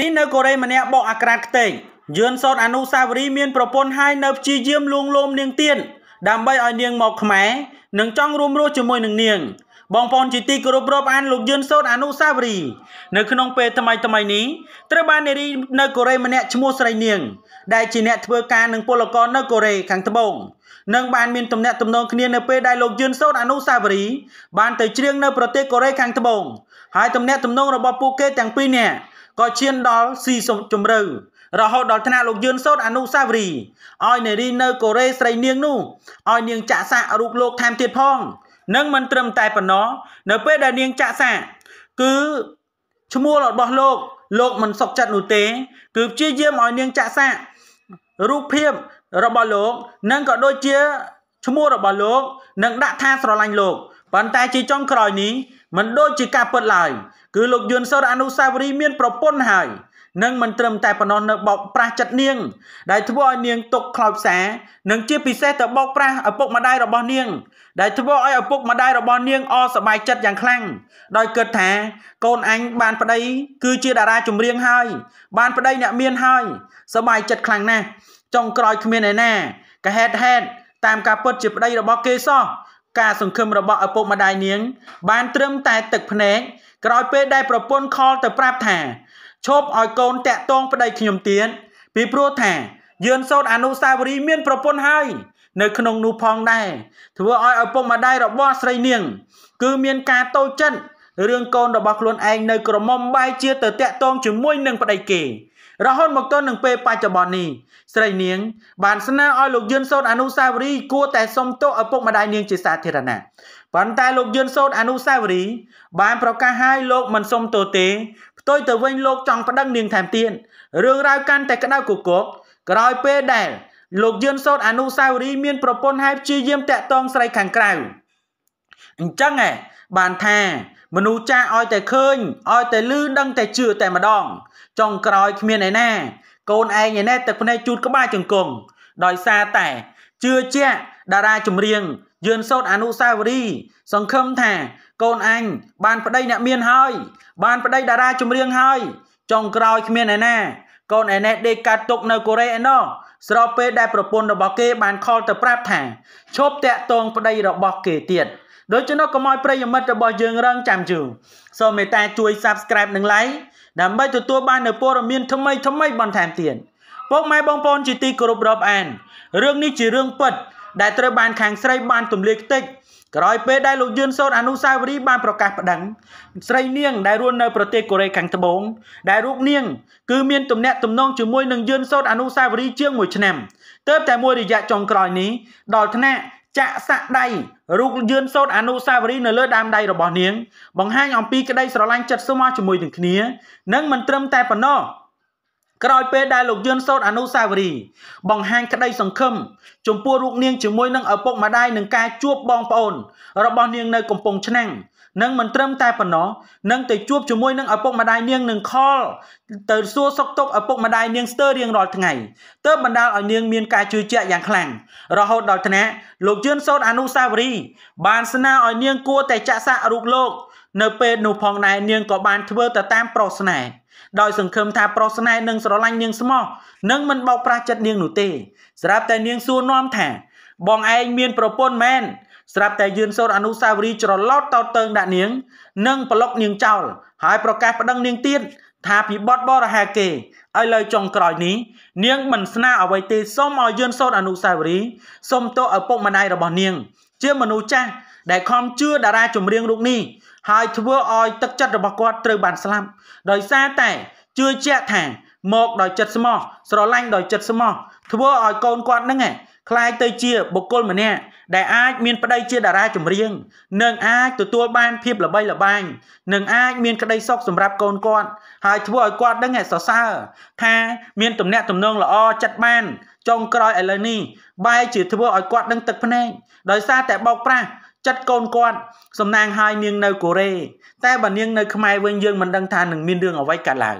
នេះនៅកូរ៉េម្នាក់បោកអាក្រាតខ្ទេចយឿនសតអនុសាវរីយ៍មានប្រពន្ធហើយនៅព្យាយាមលួងលោមនាងទៀតដើម្បីឲ្យនាងមកខ្មែរនិងចង់រួមរស់ជាមួយនឹងនាង បងប្អូនជាទីគោរពរាប់អាន លោកយឿនសតអនុសាវរីយ៍នៅក្នុងពេលថ្មីថ្មីនេះត្រូវបាននារីនៅកូរ៉េម្នាក់ឈ្មោះស្រីនាង ដែលជាអ្នកធ្វើការនឹងពលករនៅកូរ៉េខាងត្បូងនឹងបានមានទំនាក់ទំនងគ្នានៅពេលដែលលោកយឿនសូតអនុសាវរីយ៍បានទៅជ្រៀងនៅប្រទេសកូរ៉េខាងត្បូងហើយទំនាក់ទំនងរបស់ពួកគេទាំងពីរនាក់ក៏ឈានដល់ស៊ីជំរឿរហូតដល់ថ្នាក់លោកយឿនសូតអនុសាវរីយ៍ឲ្យនារីនៅ កូរ៉េស្រីនាងនោះឲ្យនាងចាក់សាក់រូបលោកថែមទៀតផងនឹងមិនត្រឹមតែប៉ុណ្ណោះនៅពេលដែលនាងចាក់សាក់គឺឈ្មោះរបស់លោកលោកមិនសុខចិត្តនោះទេគឺព្យាយាមឲ្យនាងចាក់សាក់រូបភាពរបស់លោកនឹងក៏ដូចជាឈ្មោះរបស់លោកនឹងដាក់ថាស្រឡាញ់លោកប៉ុន្តែជាចុងក្រោយនេះមិនដូចជាការពិតឡើយគឺលោកយួនសនអនុសាវរីយ៍មានប្រពន្ធហើយនឹងមិនត្រឹមតែប៉ុណ្ណោះនៅបោកប្រាស់ចិត្តនាង ដែលធ្វើឲ្យនាងຕົកខ្លោចផ្សានិងជាពិសេសទៅបោកប្រាស់ឪពុកម្ដាយរបស់នាង ដែលធ្វើឲ្យឪពុកម្ដាយរបស់នាង អសប្បាយចិត្តយ៉ាងខ្លាំងដោយគិតថាកូនអញបានប្តីគឺជាតារាចម្រៀងហើយបានប្តីអ្នកមានហើយសប្បាយចិត្តខ្លាំងណាស់ចុងក្រោយគ្មានឯណាកាហេតហេតតាមការពិតជាប្តីរបស់គេសោះការសង្ឃឹមរបស់ឪពុកម្ដាយនាង បានត្រឹមតែទឹកភ្នែកក្រោយពេលដែលប្រពន្ធខលទៅប្រាប់ថាឈប់ឲ្យកូនតាក់ទងប្តីខ្ញុំទៀតពីព្រោះថាយឿនសូត្រអនុសាវរីយ៍មាន ប្រពន្ធហើយ នៅក្នុងនោះផងដែរធ្វើឲ្យឪពុកម្ដាយរបស់ស្រីនាង គឺមានការតូចចិត្តរឿងកូនរបស់ខ្លួនឯងនៅក្រមុំបាយជាទៅតាក់ទងជាមួយនឹងប្តីគេរហូតមកទល់នឹងពេលបច្ចុប្បន្ននេះស្រីនាងបាន ស្នើឲ្យលោកយឿនសូតអនុសាវរីយ៍គួរតែសុំទោសឪពុកម្ដាយនាងជាសាធារណៈប៉ុន្តែលោកយឿនសូតអនុសាវរីយ៍បានប្រកាសឲ្យលោកមិនសុំទោសទេផ្ទុយទៅវិញលោកចង់ប្តឹងនាងថែមទៀតរឿងរ៉ាវកាន់តែក្តៅគគុកក្រោយពេលដែលលោកយឿនសូតអនុសាវរីយ៍មានប្រពន្ធហើយព្យាយាមតាក់ទងស្រីខាងក្រៅអញ្ចឹងឯងបានថា មនុស្សចាស់ឲ្យតែឃើញឲ្យតែឮដឹង តែជឿតែម្ដងចុងក្រោយគ្មានឯណា កូនឯងឯណេះទឹកភ្នែកជូតក្បាលចង្គង់ដោយសារតែជឿជាក់តារាចម្រៀងយឿនសោតអនុសាវរីយ៍សង្ឃឹមថា កូនអញបានប្តីអ្នកមានហើយ បានប្តីតារាចម្រៀងហើយចុងក្រោយគ្មានឯណា កូនឯណេះដេកកើតទុកនៅកូរ៉េឯណោះស្របពេលដែលប្រពន្ធរបស់គេ បានខលទៅប្រាប់ថាឈប់តាក់ទងប្តី របស់គេទៀតដូច្នោះកុំឲ្យប្រិយមិត្តរបស់យើងរងចាំជើងសូមមេត្តាជួយ Subscribe និង Like ដើម្បីទទួលបាននូវព័ត៌មាន ថ្មីថ្មីបន្ថែមទៀតពុកម៉ែបងប្អូនជាទីគោរពរាប់អានរឿងនេះជារឿងពិតដែលត្រូវបានខាងស្រីបានទម្លាយខ្ទេចក្រោយពេលដែលលោកយឿនសូនអនុសាវរីយ៍បានប្រកាសប្តឹងស្រីនាងដែលរស់នៅប្រទេសកូរ៉េខាងត្បូងដែលរូបនាង គឺមានទំនាក់ទំនងជាមួយនឹងយឿនសូនអនុសាវរីយ៍ជាង1ឆ្នាំទើបតែមួយរយៈចុងក្រោយនេះដល់ថ្នាក់ចាក់សាក់ដៃរូបយឿនសូត្រអនុសាវរីយ៍នៅលើដើមដៃរបស់នាងបង្ហាញអំពីក្តីស្រឡាញ់ចិត្តស្មោះជាមួយនឹងគ្នានិងមិនត្រឹមតែប៉ុណ្ណោះក្រោយពេលដែលលោកយន់សូតអនុសាវរីយ៍បង្ហាញក្តីសង្ឃឹមចំពោះរូបនាងជាមួយនឹងឪពុកម្ដាយនឹងការជួបបងប្អូន របស់នាងនៅកំពង់ឆ្នាំងនឹងមិនត្រឹមតែប៉ុណ្ណោះនឹងទៅជួបជាមួយនឹងឪពុកម្ដាយនាងនឹងខលទៅសួរសុខទុក្ខឪពុកម្ដាយនាងស្ទើររៀងរាល់ថ្ងៃទើបបណ្ដាលឲ្យនាងមានការជឿជាក់យ៉ាងខ្លាំងរហូតដល់ថ្នាក់លោកយឿនសូតអនុសាវរីបានស្នើឲ្យនាងគួរតែចាក់សាក់រូបលោកនៅពេលនោះផងដែរនាងក៏បានធ្វើទៅតាមប្រុសស្នេហ៍ដោយសង្ឃឹមថាប្រុសស្នេហ៍នឹងស្រឡាញ់នាងស្មោះនិងមិនបោកប្រាស់ចិត្តនាងនោះទេ ស្រាប់តែនាងសួរនាំថា បងឯងមានប្រពន្ធមែនស្រាប់តែយឿនសូនអនុសាវរីយ៍ច្រឡោតតោតើងដាក់នាង និងប្លុកនាងចោលហើយប្រកាសប្តឹងនាងទៀតថាពីបត់បរហាគេឥឡូវចុងក្រោយនេះនាងមិនស្នើអ្វីទេសូមឲ្យយឿនសូនអនុសាវរីយ៍សូមទោសឪពុកម្ដាយរបស់នាង ជាមនុស្សចាស់ដែលខំជឿតារាចម្រៀងរូបនេះហើយធ្វើឲ្យទឹកចិត្តរបស់គាត់ត្រូវបានស្លាប់ដោយសារតែជឿជាក់ថាមក ដោយចិត្តស្មោះស្រឡាញ់ដោយចិត្តស្មោះធ្វើឲ្យកូនគាត់នឹងខ្លាយទៅជាបុគ្គលម្នាក់ដែលអាចមានប្តីជាតារាចម្រៀងនិងអាចទទួលបានភាពល្បីល្បាញនិង អាចមានក្តីសុខសម្រាប់កូនគាត់ហើយធ្វើឲ្យគាត់នឹងសរសើរថា មានទំនាក់ទំនងល្អចិត្តបានចុងក្រោយឥឡូវនេះបែរជាធ្វើឲ្យគាត់នឹងទឹកភ្នែកដោយសារតែបោកប្រាស់ចិត្តកូនគាត់សំណាងហើយនាងនៅកូរ៉េតែបើនាងនៅខ្មែរវិញយើងមិនដឹងថានឹងមានរឿងអ្វីកើតឡើង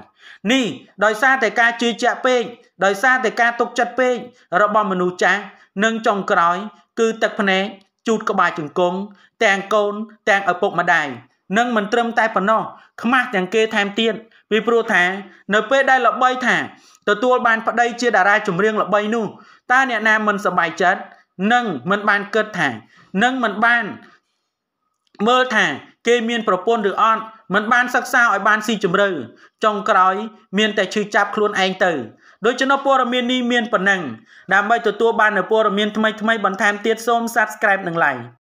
នេះដោយសារតែការជឿជាក់ពេកដោយសារតែការទុកចិត្តពេករបស់មនុស្សចាស់និងចុងក្រោយ គឺទឹកភ្នែកជូតក្បាលជង្គង់ទាំងកូនទាំងឪពុកម្ដាយនឹងមិនត្រឹមតែប៉ុណ្ណោះខ្មាស់ទាំងគេថែមទៀតពីព្រោះថា នៅពេលដែលល្បី ថាទទួល បានប្តីជាតារាចម្រៀងល្បីនោះតើអ្នកណាមិនសប្បាយចិត្តនឹងមិនបានគិតថានឹងមិនបានមើលថាគេមាន ប្រពន្ធឬអត់មិនបាន សិក្សាឲ្យបានស៊ីជម្រៅចុងក្រោយ មានតែឈឺចាប់ខ្លួនឯងទៅដូច្នោះព័ត៌មាននេះមានប៉ុណ្ណឹងដើម្បីទទួលបាននូវព័ត៌មានថ្មីៗបន្ថែមទៀតសូម Subscribe និង Like